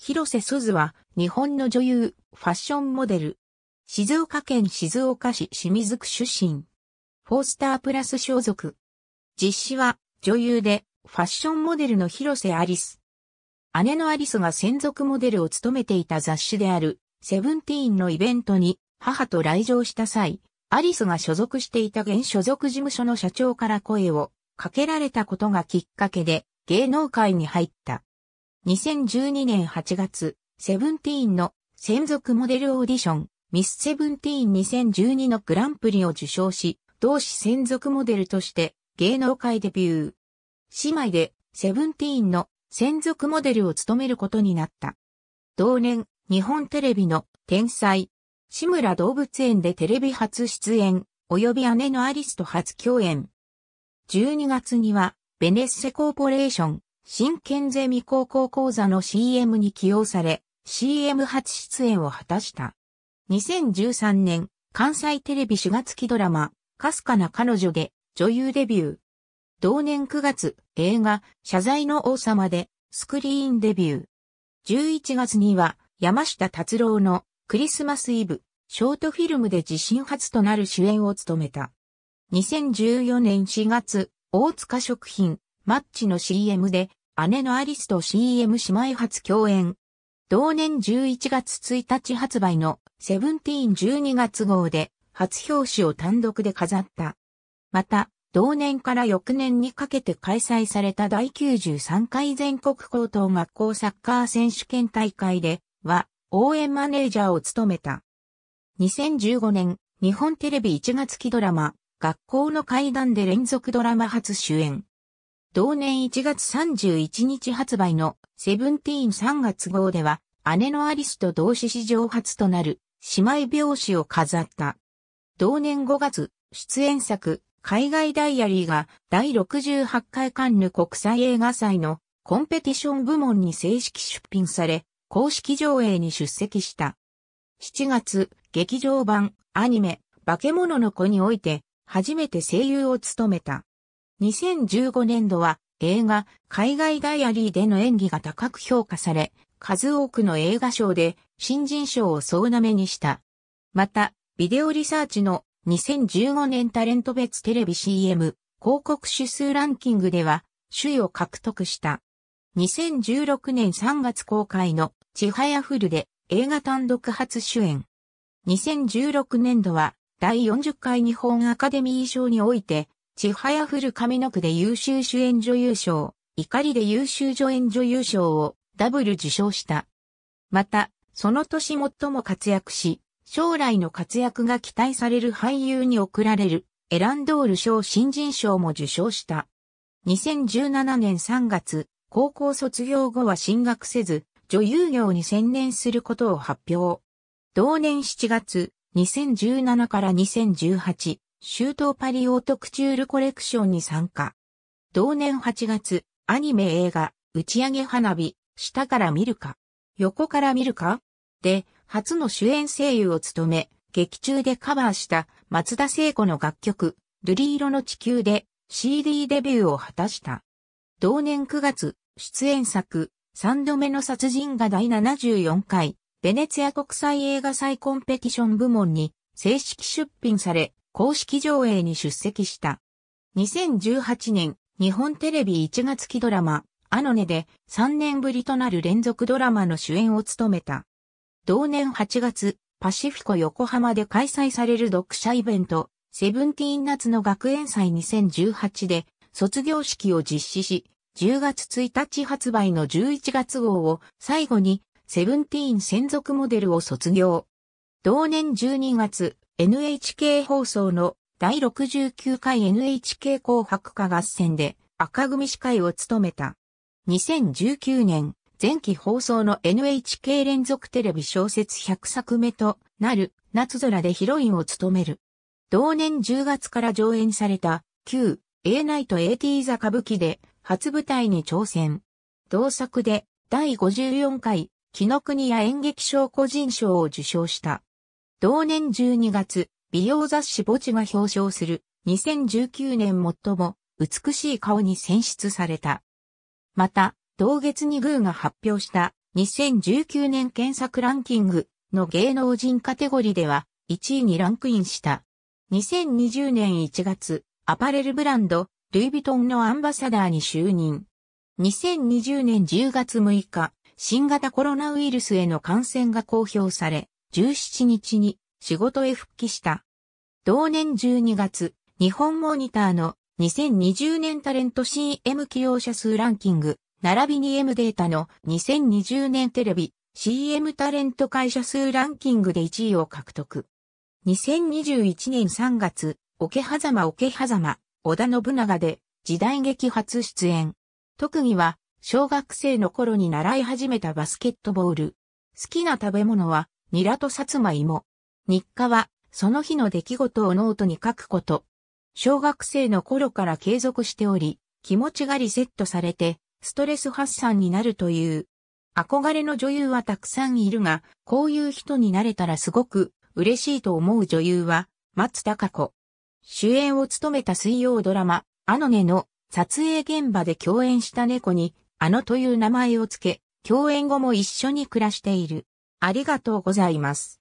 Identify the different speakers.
Speaker 1: 広瀬すずは、日本の女優、ファッションモデル。静岡県静岡市清水区出身。フォースタープラス所属。実施は、女優で、ファッションモデルの広瀬アリス。姉のアリスが専属モデルを務めていた雑誌である、セブンティーンのイベントに、母と来場した際、アリスが所属していた現所属事務所の社長から声をかけられたことがきっかけで芸能界に入った。2012年8月、セブンティーンの専属モデルオーディション、ミスセブンティーン2012のグランプリを受賞し、同志専属モデルとして芸能界デビュー。姉妹でセブンティーンの専属モデルを務めることになった。同年、日本テレビの天才、志村動物園でテレビ初出演、及び姉のアリスと初共演。12月には、ベネッセコーポレーション、真剣ゼミ高校講座の CM に起用され、CM 初出演を果たした。2013年、関西テレビ4月期ドラマ、かすかな彼女で女優デビュー。同年9月、映画、謝罪の王様でスクリーンデビュー。11月には、山下達郎のクリスマスイブ、ショートフィルムで自身初となる主演を務めた。2014年4月、大塚食品、マッチの CM で姉のアリスと CM 姉妹初共演。同年11月1日発売のセブンティーン12月号で初表紙を単独で飾った。また、同年から翌年にかけて開催された第93回全国高等学校サッカー選手権大会では応援マネージャーを務めた。2015年、日本テレビ1月期ドラマ、学校の階段で連続ドラマ初主演。同年1月31日発売のセブンティーン3月号では、姉のアリスと同志史上初となる姉妹表紙を飾った。同年5月、出演作、海外ダイアリーが第68回カンヌ国際映画祭のコンペティション部門に正式出品され、公式上映に出席した。7月、劇場版、アニメ、化け物の子において、初めて声優を務めた。2015年度は映画海外ダイアリーでの演技が高く評価され、数多くの映画賞で新人賞を総なめにした。また、ビデオリサーチの2015年タレント別テレビ CM 広告主数ランキングでは首位を獲得した。2016年3月公開のちはやフルで映画単独初主演。2016年度は第40回日本アカデミー賞においてちはやふる上の句で優秀主演女優賞、怒りで優秀助演女優賞をダブル受賞した。また、その年最も活躍し、将来の活躍が期待される俳優に贈られるエランドール賞新人賞も受賞した。2017年3月、高校卒業後は進学せず、女優業に専念することを発表。同年7月、2017から2018、周東パリオートクチュールコレクションに参加。同年8月、アニメ映画、打ち上げ花火、下から見るか、横から見るかで、初の主演声優を務め、劇中でカバーした松田聖子の楽曲、瑠璃色の地球で CD デビューを果たした。同年9月、出演作、3度目の殺人が第74回、ベネツィア国際映画祭コンペティション部門に正式出品され、公式上映に出席した。2018年、日本テレビ1月期ドラマ、アノネで3年ぶりとなる連続ドラマの主演を務めた。同年8月、パシフィコ横浜で開催される読者イベント、セブンティーン夏の学園祭2018で卒業式を実施し、10月1日発売の11月号を最後にセブンティーン専属モデルを卒業。同年12月、NHK 放送の第69回 NHK 紅白歌合戦で赤組司会を務めた。2019年、前期放送の NHK 連続テレビ小説100作目となる夏空でヒロインを務める。同年10月から上演された旧 A ナイト AT 座歌舞伎で初舞台に挑戦。同作で第54回、木の国や演劇賞個人賞を受賞した。同年12月、美容雑誌墓地が表彰する2019年最も美しい顔に選出された。また、同月にグーが発表した2019年検索ランキングの芸能人カテゴリーでは1位にランクインした。2020年1月、アパレルブランド、ルイ・ヴィトンのアンバサダーに就任。2020年10月6日、新型コロナウイルスへの感染が公表され、17日に仕事へ復帰した。同年12月、日本モニターの2020年タレント CM 起用者数ランキング、並びに M データの2020年テレビ CM タレント会社数ランキングで1位を獲得。2021年3月、桶狭間桶狭間、織田信長で時代劇初出演。特技は小学生の頃に習い始めたバスケットボール。好きな食べ物はニラとサツマイモ。日課は、その日の出来事をノートに書くこと。小学生の頃から継続しており、気持ちがリセットされて、ストレス発散になるという。憧れの女優はたくさんいるが、こういう人になれたらすごく嬉しいと思う女優は、松高子。主演を務めた水曜ドラマ、あのねの撮影現場で共演した猫に、あのという名前を付け、共演後も一緒に暮らしている。ありがとうございます。